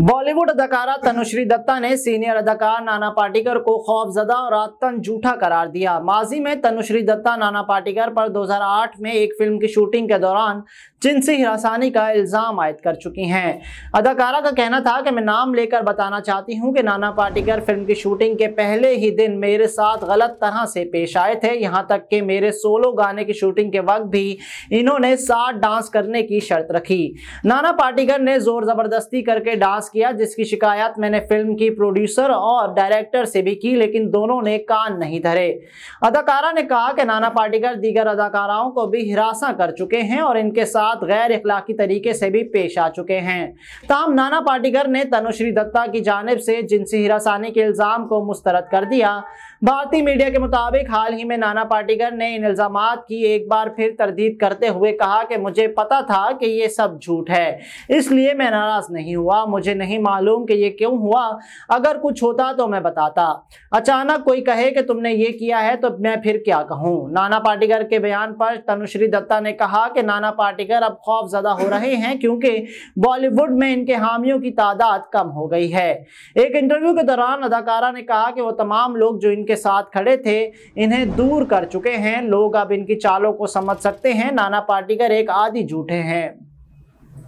बॉलीवुड अदाकारा तनुश्री दत्ता ने सीनियर अदाकार नाना पाटिकर को खौफजदा और आतन जूठा करार दिया माजी में तनुश्री दत्ता नाना पाटिकर पर 2008 में एक फिल्म की शूटिंग के दौरान जिनसी हिरासानी का इल्ज़ाम आयद कर चुकी हैं अदाकारा का कहना था कि मैं नाम लेकर बताना चाहती हूं कि नाना पाटिकर फिल्म की शूटिंग के पहले ही दिन मेरे साथ गलत तरह से पेश आए थे यहाँ तक कि मेरे सोलो गाने की शूटिंग के वक्त भी इन्होंने साथ डांस करने की शर्त रखी नाना पाटिकर ने ज़ोर ज़बरदस्ती करके डांस किया जिसकी शिकायत मैंने फिल्म की प्रोड्यूसर और डायरेक्टर से भी की लेकिन दोनों ने कान नहीं धरे अदाकारा ने कहा कि नाना पाटीकर दीगर अदाकाराओं को भी हिरासा कर चुके हैं और इनके साथ गैर इखलाकी तरीके से भी पेश आ चुके हैं तमाम नाना पाटेकर ने तनुश्री दत्ता की जानब से जिनसी हिरासानी के इल्ज़ाम को मुस्तरद कर दिया भारतीय मीडिया के मुताबिक हाल ही में नाना पाटीकर ने इन इल्ज़ाम की एक बार फिर तरदीद करते हुए कहा कि मुझे पता था कि ये सब झूठ है इसलिए मैं नाराज़ नहीं हुआ मुझे नहीं मालूम कि ये क्यों हुआ अगर कुछ होता तो मैं बताता अचानक कोई कहे कि तुमने ये किया है तो मैं फिर क्या कहूँ नाना पाटेकर के बयान पर तनुश्री दत्ता ने कहा कि नाना पाटेकर अब खौफ ज्यादा हो रहे हैं क्योंकि बॉलीवुड में इनके हामियों की तादाद कम हो गई है एक इंटरव्यू के दौरान अदाकारा ने कहा कि वो तमाम लोग जो इनके साथ खड़े थे इन्हें दूर कर चुके हैं लोग अब इनकी चालों को समझ सकते हैं नाना पाटेकर एक आदि झूठे हैं